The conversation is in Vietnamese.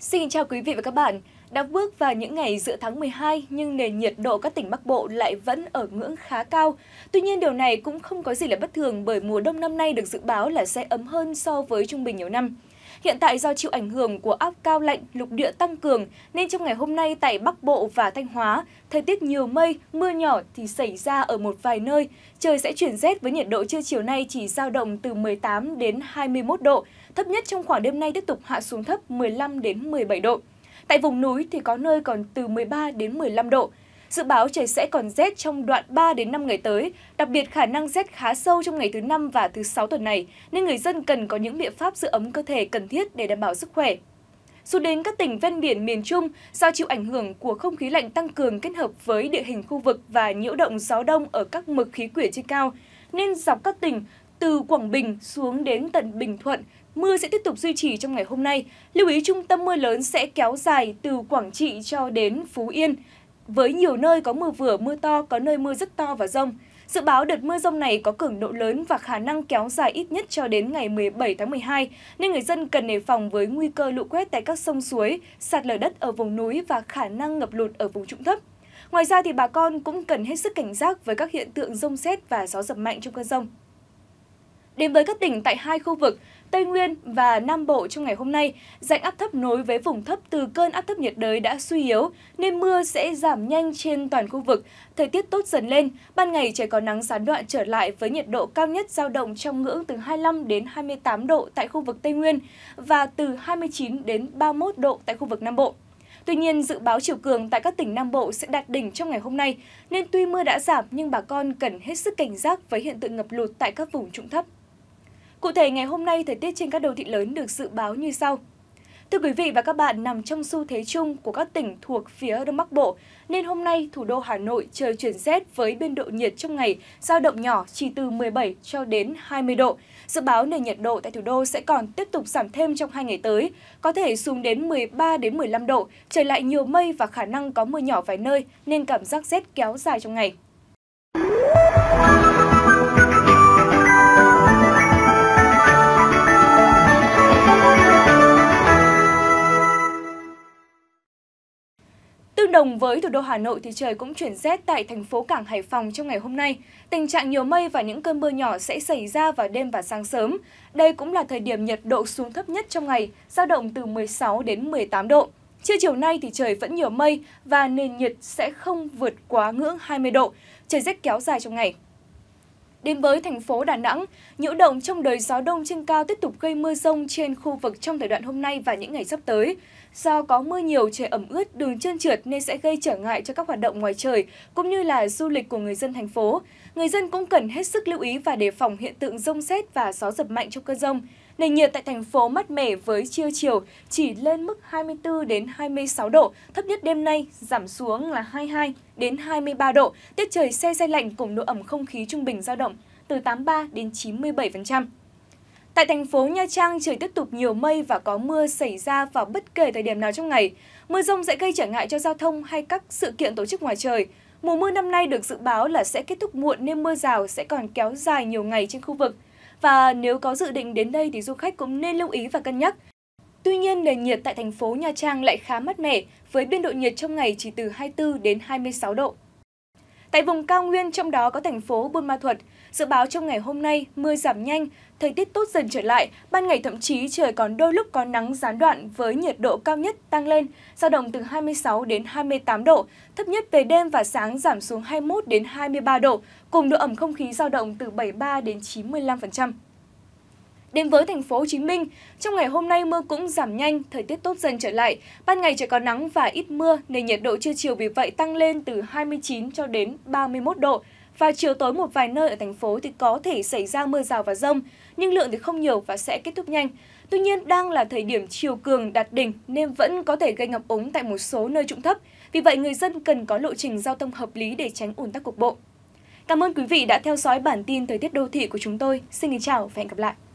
Xin chào quý vị và các bạn. Đã bước vào những ngày giữa tháng 12 nhưng nền nhiệt độ các tỉnh Bắc Bộ lại vẫn ở ngưỡng khá cao. Tuy nhiên điều này cũng không có gì là bất thường bởi mùa đông năm nay được dự báo là sẽ ấm hơn so với trung bình nhiều năm. Hiện tại do chịu ảnh hưởng của áp cao lạnh lục địa tăng cường nên trong ngày hôm nay tại Bắc Bộ và Thanh Hóa, thời tiết nhiều mây, mưa nhỏ thì xảy ra ở một vài nơi. Trời sẽ chuyển rét với nhiệt độ trưa chiều nay chỉ dao động từ 18 đến 21 độ, thấp nhất trong khoảng đêm nay tiếp tục hạ xuống thấp 15 đến 17 độ. Tại vùng núi thì có nơi còn từ 13 đến 15 độ. Dự báo trời sẽ còn rét trong đoạn 3 đến 5 ngày tới, đặc biệt khả năng rét khá sâu trong ngày thứ năm và thứ sáu tuần này, nên người dân cần có những biện pháp giữ ấm cơ thể cần thiết để đảm bảo sức khỏe. Dù đến các tỉnh ven biển miền Trung, do chịu ảnh hưởng của không khí lạnh tăng cường kết hợp với địa hình khu vực và nhiễu động gió đông ở các mực khí quyển trên cao, nên dọc các tỉnh từ Quảng Bình xuống đến tận Bình Thuận, mưa sẽ tiếp tục duy trì trong ngày hôm nay. Lưu ý trung tâm mưa lớn sẽ kéo dài từ Quảng Trị cho đến Phú Yên với nhiều nơi có mưa vừa, mưa to, có nơi mưa rất to và rông. Dự báo đợt mưa rông này có cường độ lớn và khả năng kéo dài ít nhất cho đến ngày 17 tháng 12, nên người dân cần đề phòng với nguy cơ lũ quét tại các sông suối, sạt lở đất ở vùng núi và khả năng ngập lụt ở vùng trũng thấp. Ngoài ra thì bà con cũng cần hết sức cảnh giác với các hiện tượng rông xét và gió giật mạnh trong cơn rông. Đến với các tỉnh tại hai khu vực, Tây Nguyên và Nam Bộ trong ngày hôm nay, dạnh áp thấp nối với vùng thấp từ cơn áp thấp nhiệt đới đã suy yếu, nên mưa sẽ giảm nhanh trên toàn khu vực, thời tiết tốt dần lên, ban ngày trời có nắng gián đoạn trở lại với nhiệt độ cao nhất dao động trong ngưỡng từ 25 đến 28 độ tại khu vực Tây Nguyên và từ 29 đến 31 độ tại khu vực Nam Bộ. Tuy nhiên, dự báo chiều cường tại các tỉnh Nam Bộ sẽ đạt đỉnh trong ngày hôm nay, nên tuy mưa đã giảm nhưng bà con cần hết sức cảnh giác với hiện tượng ngập lụt tại các vùng trũng thấp. Cụ thể, ngày hôm nay, thời tiết trên các đô thị lớn được dự báo như sau. Thưa quý vị và các bạn, nằm trong xu thế chung của các tỉnh thuộc phía Đông Bắc Bộ, nên hôm nay thủ đô Hà Nội trời chuyển rét với biên độ nhiệt trong ngày giao động nhỏ chỉ từ 17 cho đến 20 độ. Dự báo nền nhiệt độ tại thủ đô sẽ còn tiếp tục giảm thêm trong hai ngày tới, có thể xuống đến 13 đến 15 độ, trời lại nhiều mây và khả năng có mưa nhỏ vài nơi nên cảm giác rét kéo dài trong ngày. Tương đồng với thủ đô Hà Nội thì trời cũng chuyển rét tại thành phố Cảng Hải Phòng trong ngày hôm nay. Tình trạng nhiều mây và những cơn mưa nhỏ sẽ xảy ra vào đêm và sáng sớm. Đây cũng là thời điểm nhiệt độ xuống thấp nhất trong ngày, dao động từ 16 đến 18 độ. Trưa chiều nay thì trời vẫn nhiều mây và nền nhiệt sẽ không vượt quá ngưỡng 20 độ, trời rét kéo dài trong ngày. Đến với thành phố Đà Nẵng, nhiễu động trong đời gió đông trên cao tiếp tục gây mưa rông trên khu vực trong thời đoạn hôm nay và những ngày sắp tới. Do có mưa nhiều, trời ẩm ướt, đường trơn trượt nên sẽ gây trở ngại cho các hoạt động ngoài trời, cũng như là du lịch của người dân thành phố. Người dân cũng cần hết sức lưu ý và đề phòng hiện tượng rông xét và gió giật mạnh trong cơn rông. Nền nhiệt tại thành phố mát mẻ với trưa chiều chỉ lên mức 24 đến 26 độ, thấp nhất đêm nay giảm xuống là 22 đến 23 độ. Tiết trời se se lạnh cùng độ ẩm không khí trung bình dao động từ 83 đến 97%. Tại thành phố Nha Trang, trời tiếp tục nhiều mây và có mưa xảy ra vào bất kể thời điểm nào trong ngày. Mưa rông sẽ gây trở ngại cho giao thông hay các sự kiện tổ chức ngoài trời. Mùa mưa năm nay được dự báo là sẽ kết thúc muộn nên mưa rào sẽ còn kéo dài nhiều ngày trên khu vực và nếu có dự định đến đây thì du khách cũng nên lưu ý và cân nhắc. Tuy nhiên, nền nhiệt tại thành phố Nha Trang lại khá mát mẻ, với biên độ nhiệt trong ngày chỉ từ 24 đến 26 độ. Tại vùng cao nguyên trong đó có thành phố Buôn Ma Thuột, dự báo trong ngày hôm nay mưa giảm nhanh, thời tiết tốt dần trở lại, ban ngày thậm chí trời còn đôi lúc có nắng gián đoạn với nhiệt độ cao nhất tăng lên, dao động từ 26 đến 28 độ, thấp nhất về đêm và sáng giảm xuống 21 đến 23 độ, cùng độ ẩm không khí dao động từ 73 đến 95%. Đến với thành phố Hồ Chí Minh, trong ngày hôm nay mưa cũng giảm nhanh, thời tiết tốt dần trở lại. Ban ngày trời có nắng và ít mưa nên nhiệt độ trưa chiều vì vậy tăng lên từ 29 cho đến 31 độ. Và chiều tối một vài nơi ở thành phố thì có thể xảy ra mưa rào và rông, nhưng lượng thì không nhiều và sẽ kết thúc nhanh. Tuy nhiên, đang là thời điểm chiều cường đạt đỉnh nên vẫn có thể gây ngập úng tại một số nơi trũng thấp. Vì vậy, người dân cần có lộ trình giao thông hợp lý để tránh ủn tắc cục bộ. Cảm ơn quý vị đã theo dõi bản tin thời tiết đô thị của chúng tôi. Xin kính chào và hẹn gặp lại!